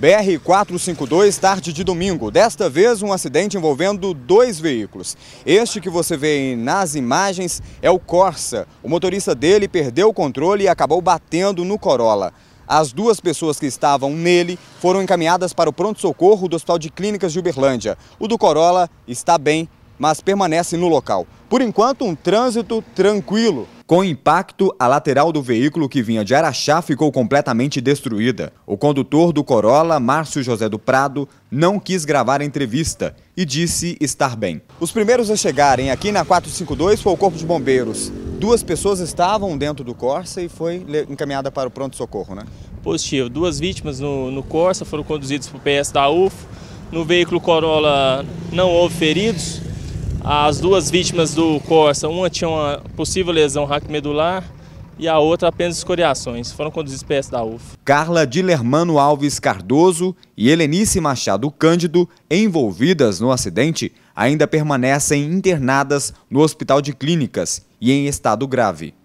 BR-452, tarde de domingo. Desta vez, um acidente envolvendo dois veículos. Este que você vê nas imagens é o Corsa. O motorista dele perdeu o controle e acabou batendo no Corolla. As duas pessoas que estavam nele foram encaminhadas para o pronto-socorro do Hospital de Clínicas de Uberlândia. O do Corolla está bem mas permanece no local. Por enquanto, um trânsito tranquilo. Com impacto, a lateral do veículo que vinha de Araxá ficou completamente destruída. O condutor do Corolla, Márcio José do Prado, não quis gravar a entrevista e disse estar bem. Os primeiros a chegarem aqui na 452 foi o Corpo de Bombeiros. Duas pessoas estavam dentro do Corsa e foi encaminhada para o pronto-socorro, né? Positivo. Duas vítimas no, no Corsa foram conduzidas para o PS da UFO. No veículo Corolla não houve feridos. As duas vítimas do Corsa, uma tinha uma possível lesão raquimedular e a outra apenas escoriações. Foram conduzidos para da UF. Carla Dilermano Alves Cardoso e Helenice Machado Cândido, envolvidas no acidente, ainda permanecem internadas no Hospital de Clínicas e em estado grave.